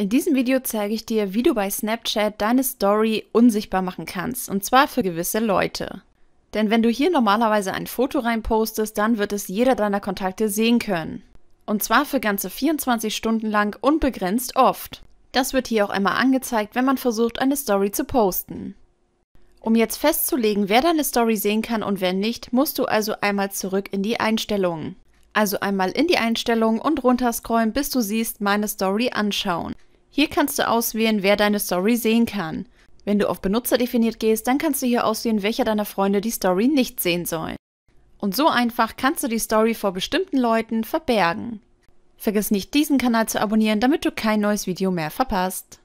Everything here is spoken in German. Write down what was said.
In diesem Video zeige ich dir, wie du bei Snapchat deine Story unsichtbar machen kannst, und zwar für gewisse Leute. Denn wenn du hier normalerweise ein Foto reinpostest, dann wird es jeder deiner Kontakte sehen können. Und zwar für ganze 24 Stunden lang unbegrenzt oft. Das wird hier auch einmal angezeigt, wenn man versucht, eine Story zu posten. Um jetzt festzulegen, wer deine Story sehen kann und wer nicht, musst du also einmal zurück in die Einstellungen. Also einmal in die Einstellungen und runterscrollen, bis du siehst, meine Story anschauen. Hier kannst du auswählen, wer deine Story sehen kann. Wenn du auf Benutzer definiert gehst, dann kannst du hier auswählen, welcher deiner Freunde die Story nicht sehen soll. Und so einfach kannst du die Story vor bestimmten Leuten verbergen. Vergiss nicht, diesen Kanal zu abonnieren, damit du kein neues Video mehr verpasst.